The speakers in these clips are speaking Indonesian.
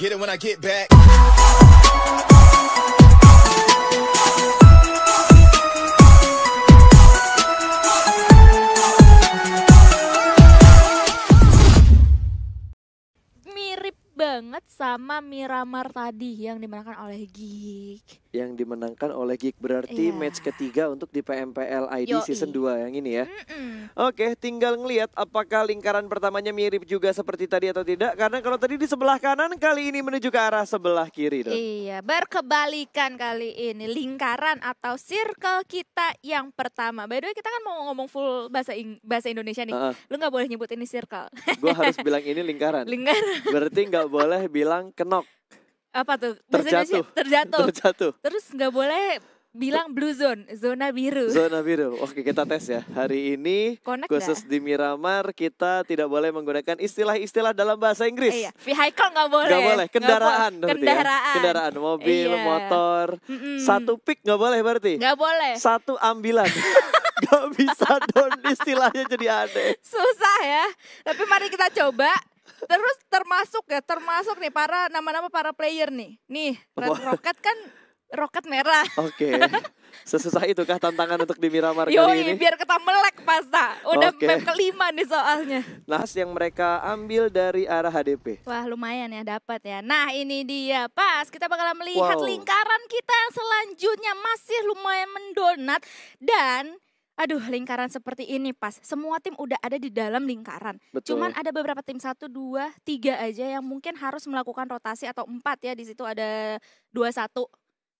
Get it when I get back. Mirip banget sama Miramar tadi yang dimenangkan oleh Geek yang dimenangkan oleh Geek berarti yeah. match ketiga untuk di PMPL ID Yoi. season 2 yang ini ya. Mm -mm. Oke, tinggal ngelihat apakah lingkaran pertamanya mirip juga seperti tadi atau tidak karena kalau tadi di sebelah kanan kali ini menuju ke arah sebelah kiri dong. Iya, berkebalikan kali ini lingkaran atau circle kita yang pertama. By the way, kita kan mau ngomong full bahasa Ing bahasa Indonesia nih. Uh -uh. Lu nggak boleh nyebut ini circle. Gua harus bilang ini lingkaran. Lingkaran. Berarti nggak boleh bilang kenok apa tuh terjatuh terjatuh terjatuh terus nggak boleh bilang blue zone zona biru zona biru oke kita tes ya hari ini Connect khusus gak? di Miramar kita tidak boleh menggunakan istilah-istilah dalam bahasa Inggris eh, iya. vehicle nggak boleh nggak boleh kendaraan gak ya. kendaraan ya. kendaraan mobil iya. motor Mm-mm. satu pick nggak boleh berarti nggak boleh satu ambilan nggak bisa don istilahnya jadi aneh susah ya tapi mari kita coba Terus termasuk ya, termasuk nih para nama-nama para player nih. Nih, Red Rocket kan roket merah. Oke. Okay. Sesusah itu kah tantangan untuk di Miramar Yoi, kali ini? biar kita melek pasta. Udah okay. map kelima nih soalnya. Nah, yang mereka ambil dari arah HDP. Wah lumayan ya dapat ya. Nah ini dia pas kita bakal melihat wow. lingkaran kita yang selanjutnya masih lumayan mendonat. Dan aduh lingkaran seperti ini pas. Semua tim udah ada di dalam lingkaran. Betul. Cuman ada beberapa tim satu, dua, tiga aja yang mungkin harus melakukan rotasi atau empat ya di situ ada dua satu.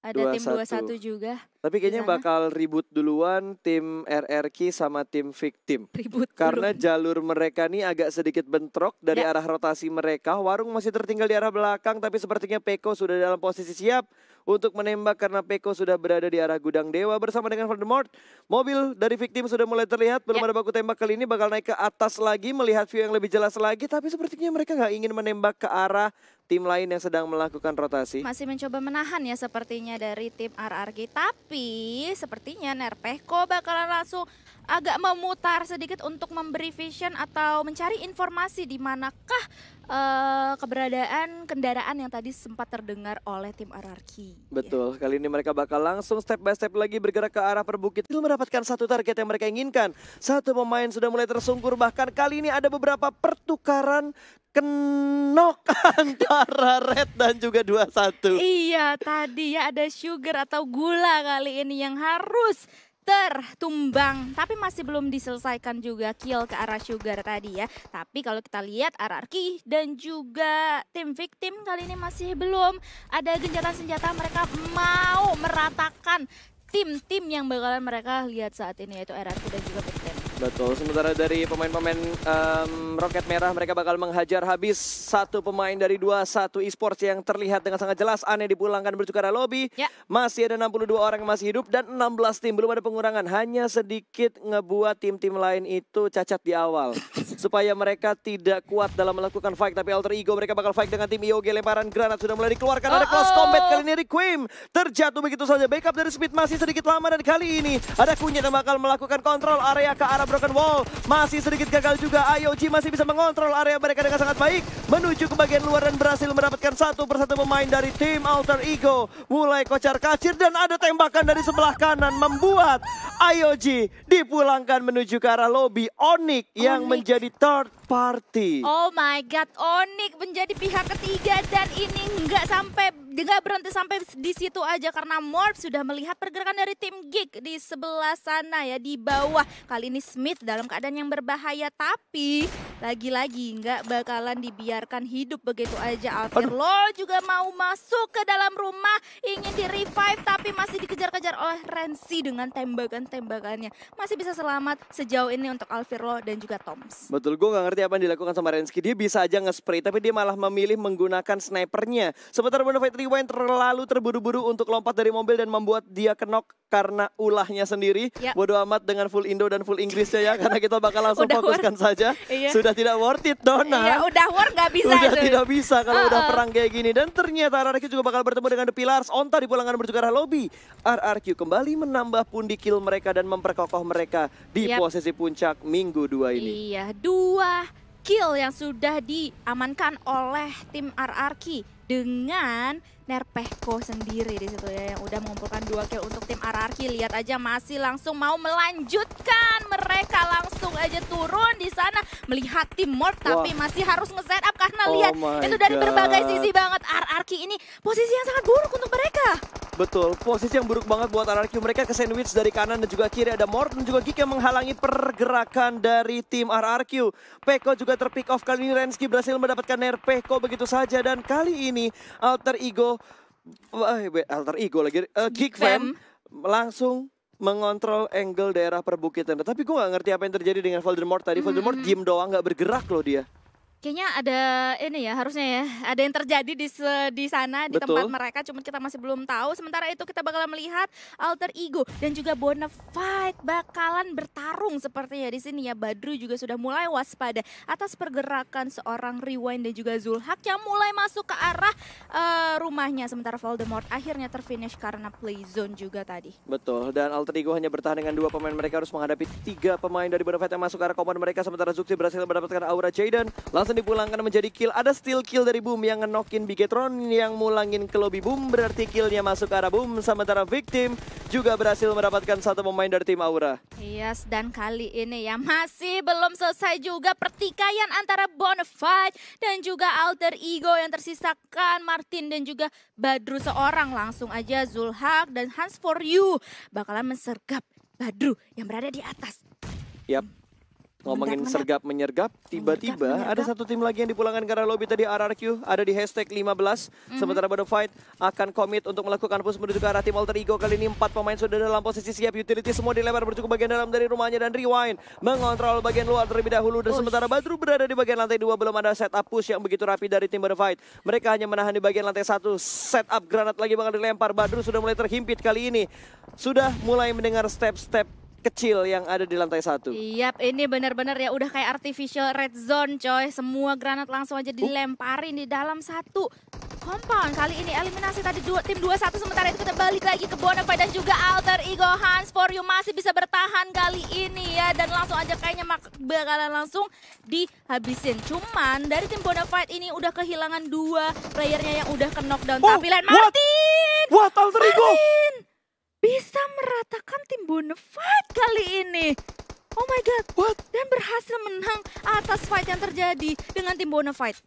Ada 21. tim satu juga. Tapi kayaknya bakal ribut duluan tim RRQ sama tim Victim. Ribut Karena dulu. jalur mereka nih agak sedikit bentrok dari ya. arah rotasi mereka. Warung masih tertinggal di arah belakang tapi sepertinya Peko sudah dalam posisi siap untuk menembak karena Peko sudah berada di arah gudang Dewa bersama dengan Voldemort. Mobil dari victim sudah mulai terlihat, belum ya. ada baku tembak kali ini bakal naik ke atas lagi melihat view yang lebih jelas lagi. Tapi sepertinya mereka nggak ingin menembak ke arah tim lain yang sedang melakukan rotasi. Masih mencoba menahan ya sepertinya dari tim RRG. Tapi sepertinya Nerpeko bakalan langsung agak memutar sedikit untuk memberi vision atau mencari informasi di manakah uh, keberadaan kendaraan yang tadi sempat terdengar oleh tim RRQ. Betul, ya. kali ini mereka bakal langsung step by step lagi bergerak ke arah perbukitan itu mendapatkan satu target yang mereka inginkan. Satu pemain sudah mulai tersungkur bahkan kali ini ada beberapa pertukaran kenok antara Red dan juga 21. Iya, tadi ya ada sugar atau gula kali ini yang harus Sugar tumbang, tapi masih belum diselesaikan juga kill ke arah Sugar tadi ya. Tapi kalau kita lihat Ararki dan juga tim victim kali ini masih belum ada genjatan senjata mereka mau meratakan tim-tim yang bakalan mereka lihat saat ini yaitu Ararki dan juga victim. Betul, sementara dari pemain-pemain um, Roket Merah mereka bakal menghajar habis satu pemain dari dua, satu esports yang terlihat dengan sangat jelas. Aneh dipulangkan bertukar lobby, ya. masih ada 62 orang yang masih hidup dan 16 tim, belum ada pengurangan. Hanya sedikit ngebuat tim-tim lain itu cacat di awal. supaya mereka tidak kuat dalam melakukan fight. Tapi alter ego mereka bakal fight dengan tim IOG. Lemparan granat sudah mulai dikeluarkan. Oh ada close oh. combat kali ini Requiem. Terjatuh begitu saja. Backup dari Speed masih sedikit lama dan kali ini ada Kunyit yang bakal melakukan kontrol area ke arah Broken Wall. Masih sedikit gagal juga. IOG masih bisa mengontrol area mereka dengan sangat baik menuju ke bagian luar dan berhasil mendapatkan satu persatu pemain dari tim Alter Ego. Mulai kocar kacir dan ada tembakan dari sebelah kanan membuat IOG dipulangkan menuju ke arah lobby Onik yang Onik. menjadi third party. Oh my god, Onik menjadi pihak ketiga dan ini nggak sampai nggak berhenti sampai di situ aja karena morph sudah melihat pergerakan dari tim Geek di sebelah sana ya di bawah. Kali ini Smith dalam keadaan yang berbahaya tapi lagi-lagi nggak bakalan dibiarkan hidup begitu aja Alfir. Lo juga mau masuk ke dalam rumah, ingin di-revive tapi masih dikejar-kejar oleh Renzi dengan tembakan-tembakannya. Masih bisa selamat sejauh ini untuk Alfir Lo dan juga Toms. Betul, gue nggak ngerti apa yang dilakukan sama Renzi. Dia bisa aja nge-spray tapi dia malah memilih menggunakan snipernya. Sementara Bonafide Rewind terlalu terburu-buru untuk lompat dari mobil dan membuat dia kenok karena ulahnya sendiri. Ya. Bodoh amat dengan full Indo dan full Inggrisnya ya karena kita bakal langsung fokuskan saja. Iya. Sudah udah tidak worth it Dona. Iya, udah worth gak bisa udah itu. tidak bisa kalau uh -uh. udah perang kayak gini. Dan ternyata RRQ juga bakal bertemu dengan The Pillars. Onta di pulangan bertukar lobby. RRQ kembali menambah pundi kill mereka dan memperkokoh mereka di yep. posisi puncak minggu dua ini. Iya, dua kill yang sudah diamankan oleh tim RRQ dengan partner sendiri di situ ya yang udah mengumpulkan dua kill untuk tim Ararki. Lihat aja masih langsung mau melanjutkan. Mereka langsung aja turun di sana melihat tim Mort tapi masih harus nge-set up karena oh lihat itu dari berbagai sisi banget Ararki ini posisi yang sangat buruk untuk mereka. Betul, posisi yang buruk banget buat RRQ. Mereka ke sandwich dari kanan dan juga kiri. Ada Mort dan juga Geek yang menghalangi pergerakan dari tim RRQ. Peko juga terpick off. Kali ini Renski berhasil mendapatkan Nair Peko begitu saja. Dan kali ini Alter Ego, Wah, Alter Ego lagi, uh, eh, Geek Fam langsung mengontrol angle daerah perbukitan. Tapi gue gak ngerti apa yang terjadi dengan Voldemort tadi. Mm-hmm. Voldemort diem doang, gak bergerak loh dia. Kayaknya ada ini ya harusnya ya ada yang terjadi di di sana Betul. di tempat mereka, cuman kita masih belum tahu. Sementara itu kita bakalan melihat alter ego dan juga Bonafide bakalan bertarung sepertinya di sini ya. Badru juga sudah mulai waspada atas pergerakan seorang Rewind dan juga Zulhak yang mulai masuk ke arah uh, rumahnya. Sementara Voldemort akhirnya terfinish karena play zone juga tadi. Betul dan alter ego hanya bertahan dengan dua pemain mereka harus menghadapi tiga pemain dari Bonafide yang masuk ke arah komponen mereka. Sementara Zuxi berhasil mendapatkan aura Jaden langsung dipulangkan menjadi kill. Ada steel kill dari Boom yang ngenokin Bigetron yang mulangin ke lobby Boom. Berarti killnya masuk ke arah Boom. Sementara Victim juga berhasil mendapatkan satu pemain dari tim Aura. Yes, dan kali ini ya masih belum selesai juga pertikaian antara Bonafide dan juga Alter Ego yang tersisakan Martin dan juga Badru seorang. Langsung aja Zulhak dan Hans For You bakalan mensergap Badru yang berada di atas. Yap, Ngomongin sergap menyergap, tiba-tiba ada satu tim lagi yang dipulangkan karena lobby tadi RRQ ada di hashtag 15. Mm -hmm. Sementara Battle Fight akan komit untuk melakukan push menuju ke arah tim Alter Ego. Kali ini empat pemain sudah dalam posisi siap. Utility semua dilebar bercukup bagian dalam dari rumahnya dan Rewind mengontrol bagian luar terlebih dahulu. Dan push. sementara Badru berada di bagian lantai dua belum ada setup push yang begitu rapi dari tim Battle Fight. Mereka hanya menahan di bagian lantai satu. Setup granat lagi bakal dilempar. Badru sudah mulai terhimpit kali ini. Sudah mulai mendengar step-step kecil yang ada di lantai satu. Iya, ini benar-benar ya udah kayak artificial red zone coy. Semua granat langsung aja oh. dilemparin di dalam satu compound. Kali ini eliminasi tadi dua, tim dua satu sementara itu kita balik lagi ke Bonafide dan juga Alter Ego Hans for You masih bisa bertahan kali ini ya. Dan langsung aja kayaknya bakalan langsung dihabisin. Cuman dari tim Bonafide ini udah kehilangan dua playernya yang udah ke knockdown. Oh, Tapi lain Martin! What? What Alter Ego? Martin! bisa meratakan tim Bonafide kali ini. Oh my god. What? Dan berhasil menang atas fight yang terjadi dengan tim Bonafide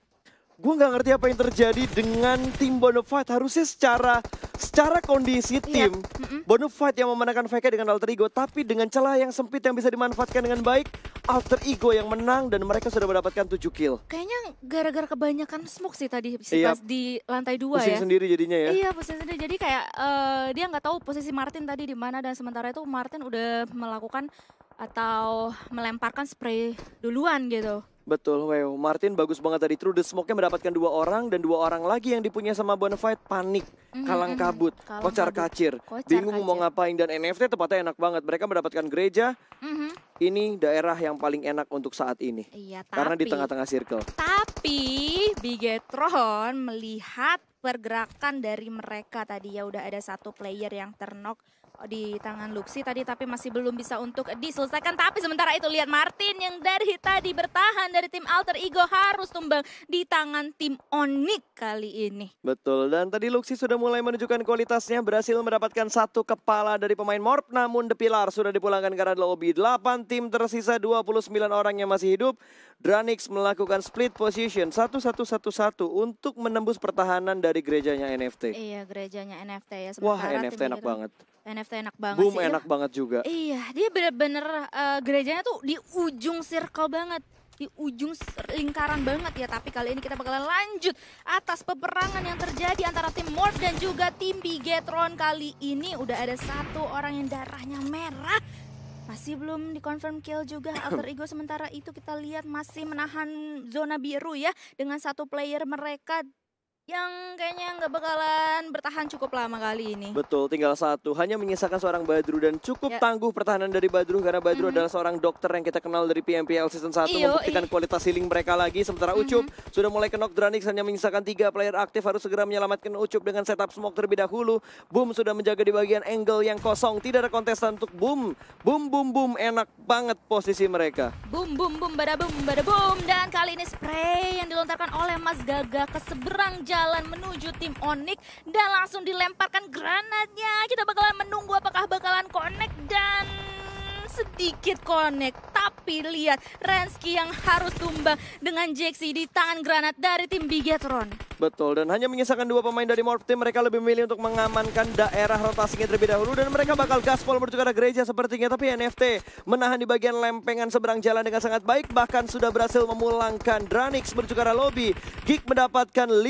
gue nggak ngerti apa yang terjadi dengan tim Bonafide harusnya secara secara kondisi iya. tim yep. mm Bonafide yang memenangkan VK dengan alter ego tapi dengan celah yang sempit yang bisa dimanfaatkan dengan baik alter ego yang menang dan mereka sudah mendapatkan 7 kill. Kayaknya gara-gara kebanyakan smoke sih tadi yep. Iya. pas di lantai dua pusing ya. sendiri jadinya ya. Iya posisi sendiri jadi kayak uh, dia nggak tahu posisi Martin tadi di mana dan sementara itu Martin udah melakukan atau melemparkan spray duluan gitu. Betul, wow. Martin bagus banget tadi. True the smoke-nya mendapatkan dua orang dan dua orang lagi yang dipunya sama Bonafide panik, mm-hmm. kalang mhm. kabut, kalang kocar kabut. kacir, kocar bingung kacir. mau ngapain dan NFT tepatnya enak banget. Mereka mendapatkan gereja. Mm-hmm. Ini daerah yang paling enak untuk saat ini. Iya, tapi, karena di tengah-tengah circle. Tapi Bigetron melihat pergerakan dari mereka tadi ya udah ada satu player yang ternok di tangan Luxi tadi tapi masih belum bisa untuk diselesaikan. Tapi sementara itu lihat Martin yang dari tadi bertahan dari tim Alter Ego harus tumbang di tangan tim Onik kali ini. Betul dan tadi Luxi sudah mulai menunjukkan kualitasnya berhasil mendapatkan satu kepala dari pemain Morp namun The Pilar sudah dipulangkan karena lobby. 8 tim tersisa 29 orang yang masih hidup. Dranix melakukan split position 1111 untuk menembus pertahanan dari gerejanya NFT. Iya gerejanya NFT ya. Sementara Wah NFT enak banget. NFT enak banget Boom sih. enak banget juga. Iya, dia bener-bener uh, gerejanya tuh di ujung circle banget di ujung lingkaran banget ya tapi kali ini kita bakalan lanjut atas peperangan yang terjadi antara tim Morph dan juga tim Bigetron kali ini udah ada satu orang yang darahnya merah masih belum dikonfirm kill juga alter ego sementara itu kita lihat masih menahan zona biru ya dengan satu player mereka yang kayaknya nggak bakalan bertahan cukup lama kali ini. Betul, tinggal satu. Hanya menyisakan seorang Badru dan cukup ya. tangguh pertahanan dari Badru karena Badru mm -hmm. adalah seorang dokter yang kita kenal dari PMPL season 1 Iyo, membuktikan kualitas healing mereka lagi. Sementara mm -hmm. Ucup mhm. sudah mulai ke knock Dranix hanya menyisakan tiga player aktif harus segera menyelamatkan Ucup dengan setup smoke terlebih dahulu. Boom sudah menjaga di bagian angle yang kosong. Tidak ada kontestan untuk Boom. Boom boom boom enak banget posisi mereka. Boom boom boom bada boom bada boom dan kali ini spray yang dilontarkan oleh Mas Gaga ke seberang jalan menuju tim Onyx dan langsung dilemparkan granatnya. Kita bakalan menunggu apakah bakalan connect dan sedikit connect. Tapi lihat Renski yang harus tumbang dengan Jaxi di tangan granat dari tim Bigetron. Betul, dan hanya menyisakan dua pemain dari Morph Team. Mereka lebih memilih untuk mengamankan daerah rotasinya terlebih dahulu. Dan mereka bakal gaspol menuju ke gereja sepertinya. Tapi NFT menahan di bagian lempengan seberang jalan dengan sangat baik. Bahkan sudah berhasil memulangkan Dranix menuju ke arah lobby. Geek mendapatkan 5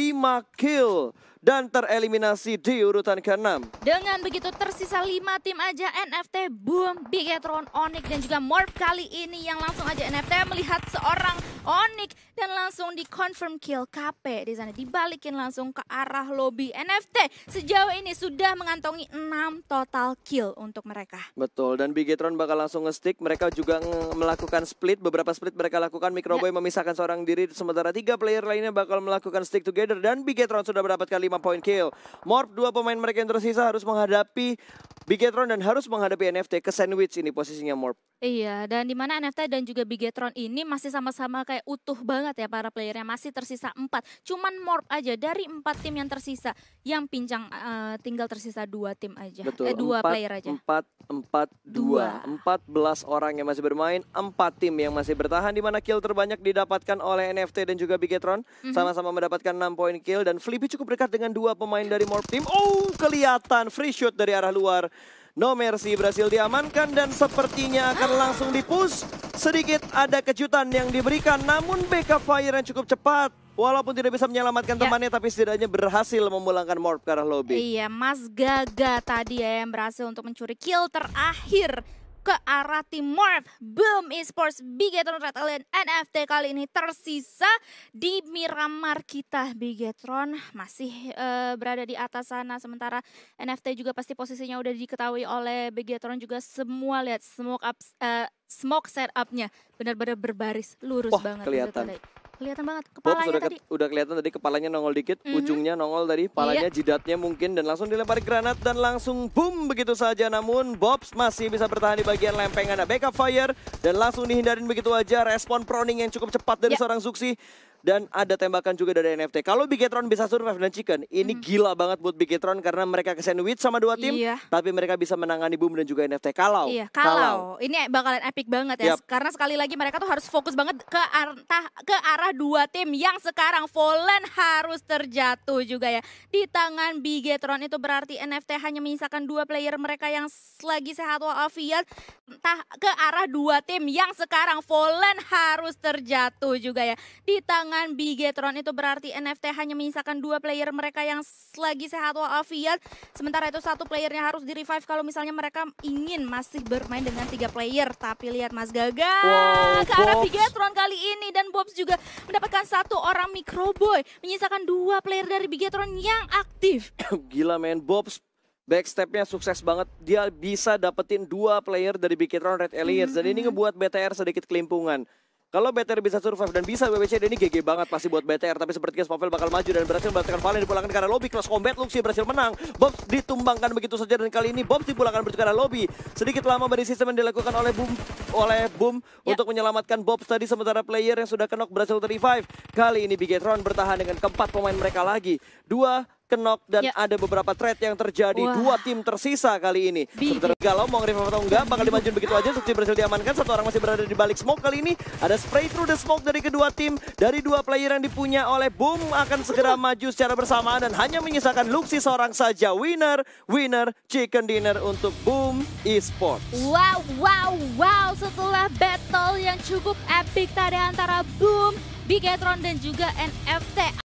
kill dan tereliminasi di urutan ke-6. Dengan begitu tersisa 5 tim aja NFT, Boom, Bigetron, Onyx dan juga Morph kali ini yang langsung aja NFT melihat seorang Onyx dan langsung di confirm kill KP di sana dibalikin langsung ke arah lobby NFT sejauh ini sudah mengantongi 6 total kill untuk mereka betul dan Bigetron bakal langsung nge mereka juga melakukan split beberapa split mereka lakukan Microboy ya. memisahkan seorang diri sementara tiga player lainnya bakal melakukan stick together dan Bigetron sudah mendapatkan 5 poin kill Morp dua pemain mereka yang tersisa harus menghadapi Bigetron dan harus menghadapi NFT ke sandwich ini posisinya Morp iya dan di mana NFT dan juga Bigetron ini masih sama-sama kayak utuh banget banget ya para playernya masih tersisa empat. Cuman morph aja dari empat tim yang tersisa yang pincang uh, tinggal tersisa dua tim aja. Eh, Betul. Eh, dua empat, player aja. Empat empat dua. Empat belas orang yang masih bermain, empat tim yang masih bertahan di mana kill terbanyak didapatkan oleh NFT dan juga Bigetron. Mm-hmm. Sama-sama mendapatkan enam poin kill dan Flippy cukup dekat dengan dua pemain dari morph team. Oh kelihatan free shoot dari arah luar. No Mercy berhasil diamankan dan sepertinya akan langsung dipush. Sedikit ada kejutan yang diberikan namun backup fire yang cukup cepat. Walaupun tidak bisa menyelamatkan ya. temannya tapi setidaknya berhasil memulangkan Morp ke arah lobby. Iya, Mas Gaga tadi ya yang berhasil untuk mencuri kill terakhir ke arah Morph Boom Esports Bigetron Red Alien NFT kali ini tersisa di Miramar kita. Bigetron masih uh, berada di atas sana sementara NFT juga pasti posisinya udah diketahui oleh Bigetron juga semua lihat smoke up uh, eh, smoke setupnya benar-benar berbaris lurus Wah, banget kelihatan kelihatan banget kepalanya Pops, sudah tadi. Ke, udah kelihatan tadi kepalanya nongol dikit, mm -hmm. ujungnya nongol tadi, kepalanya iya. jidatnya mungkin dan langsung dilempar granat dan langsung boom begitu saja. Namun Bobs masih bisa bertahan di bagian lempengan ada backup fire dan langsung dihindarin begitu aja respon proning yang cukup cepat dari yeah. seorang Zuxi dan ada tembakan juga dari NFT. Kalau Bigetron bisa survive dan Chicken, ini hmm. gila banget buat Bigetron karena mereka ke sandwich sama dua tim, iya. tapi mereka bisa menangani Boom dan juga NFT. Kalau, iya, kalau, ini bakalan epic banget ya, yep. karena sekali lagi mereka tuh harus fokus banget ke arah ke arah dua tim yang sekarang Fallen harus terjatuh juga ya. Di tangan Bigetron itu berarti NFT hanya menyisakan dua player mereka yang lagi sehat walafiat, entah ke arah dua tim yang sekarang Fallen harus terjatuh juga ya. Di tangan dengan Bigetron itu berarti NFT hanya menyisakan dua player mereka yang lagi sehat walafiat. Sementara itu satu playernya harus di revive kalau misalnya mereka ingin masih bermain dengan tiga player. Tapi lihat Mas Gaga wow, ke arah Bigetron kali ini dan Bobs juga mendapatkan satu orang Microboy. Menyisakan dua player dari Bigetron yang aktif. Gila men, Bobs backstepnya sukses banget. Dia bisa dapetin dua player dari Bigetron Red Elliot. Mm -hmm. Dan ini ngebuat BTR sedikit kelimpungan. Kalau BTR bisa survive dan bisa WWC ini GG banget pasti buat BTR tapi sepertinya Spavel bakal maju dan berhasil mendapatkan Valen dipulangkan karena lobby cross combat Luxi berhasil menang. Bob ditumbangkan begitu saja dan kali ini bob dipulangkan berjuang karena lobby. Sedikit lama dari sistem yang dilakukan oleh Boom oleh Boom ya. untuk menyelamatkan bob tadi sementara player yang sudah kenok berhasil revive. Kali ini Bigetron bertahan dengan keempat pemain mereka lagi. Dua kenok dan yeah. ada beberapa trade yang terjadi. Wah. Dua tim tersisa kali ini. Sebenarnya galau mau nge atau enggak bakal dimajuin begitu aja. Satu berhasil diamankan, satu orang masih berada di balik smoke kali ini. Ada spray through the smoke dari kedua tim. Dari dua player yang dipunya oleh Boom akan segera maju secara bersamaan dan hanya menyisakan Luxi seorang saja. Winner, winner, chicken dinner untuk Boom Esports. Wow, wow, wow. Setelah battle yang cukup epic tadi antara Boom, Bigetron dan juga NFT